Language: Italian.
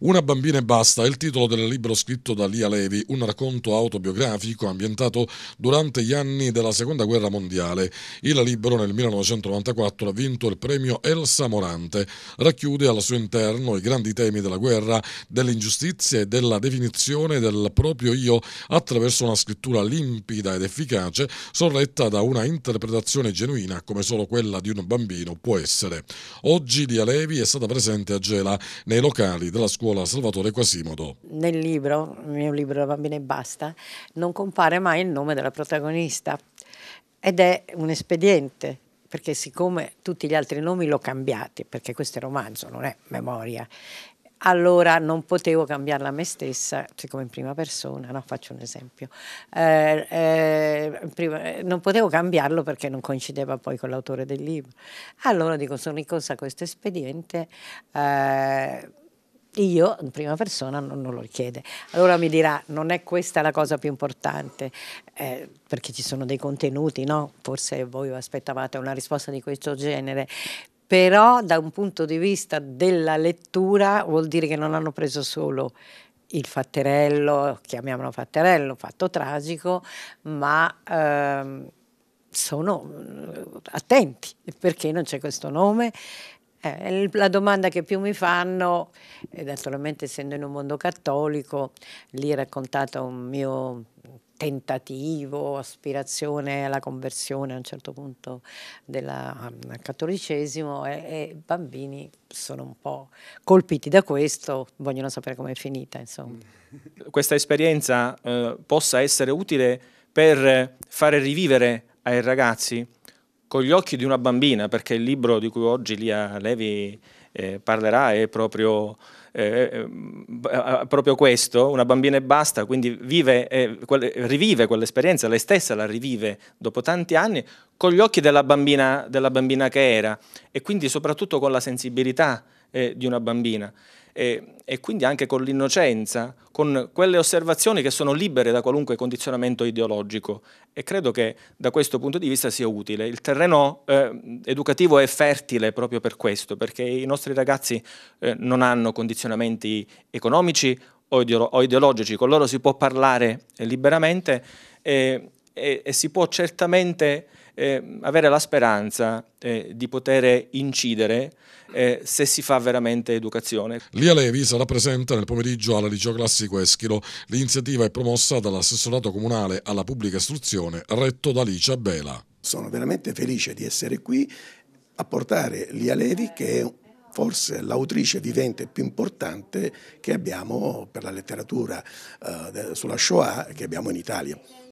Una bambina e basta è il titolo del libro scritto da Lia Levi, un racconto autobiografico ambientato durante gli anni della Seconda Guerra Mondiale. Il libro nel 1994 ha vinto il premio Elsa Morante. Racchiude al suo interno i grandi temi della guerra, dell'ingiustizia e della definizione del proprio io attraverso una scrittura limpida ed efficace, sorretta da una interpretazione genuina come solo quella di un bambino può essere. Oggi Lia Levi è stata presente a Gela nei locali della scuola scuola Salvatore Quasimodo. Nel libro, il mio libro La bambina e basta, non compare mai il nome della protagonista ed è un espediente perché siccome tutti gli altri nomi l'ho cambiati, perché questo è romanzo, non è memoria, allora non potevo cambiarla a me stessa, siccome in prima persona, no, faccio un esempio, eh, eh, prima, eh, non potevo cambiarlo perché non coincideva poi con l'autore del libro. Allora dico, sono in corsa a questo espediente. Eh, io, in prima persona, non, non, lo richiede. Allora mi dirà, non è questa la cosa più importante, eh, perché ci sono dei contenuti, no? Forse voi aspettavate una risposta di questo genere, però da un punto di vista della lettura vuol dire che non hanno preso solo il fatterello, chiamiamolo fatterello, fatto tragico, ma... Ehm, sono eh, attenti perché non c'è questo nome, eh, la domanda che più mi fanno, eh, naturalmente essendo in un mondo cattolico, lì è raccontato un mio tentativo, aspirazione alla conversione a un certo punto del mm, cattolicesimo e, i bambini sono un po' colpiti da questo, vogliono sapere com'è finita. Insomma. Mm. Questa esperienza eh, possa essere utile per fare rivivere ai ragazzi con gli occhi di una bambina, perché il libro di cui oggi Lia Levi eh, parlerà è proprio, eh, eh, mm, proprio, questo, una bambina e basta, quindi vive, eh, quel, rivive quell'esperienza, lei stessa la rivive dopo tanti anni, con gli occhi della bambina, della bambina che era e quindi soprattutto con la sensibilità eh, di una bambina e, e quindi anche con l'innocenza, con quelle osservazioni che sono libere da qualunque condizionamento ideologico e credo che da questo punto di vista sia utile. Il terreno eh, educativo è fertile proprio per questo, perché i nostri ragazzi eh, non hanno condizionamenti economici o, ideologici, con loro si può parlare eh, liberamente. Eh, e, e si può certamente eh, avere la speranza eh, di poter incidere eh, se si fa veramente educazione. Lia Levi sarà presente nel pomeriggio alla liceo classico Eschilo. L'iniziativa è promossa dall'assessorato comunale alla pubblica istruzione retto da Alicia Bela. Sono veramente felice di essere qui a portare Lia Levi che è forse l'autrice vivente più importante che abbiamo per la letteratura eh, sulla Shoah che abbiamo in Italia.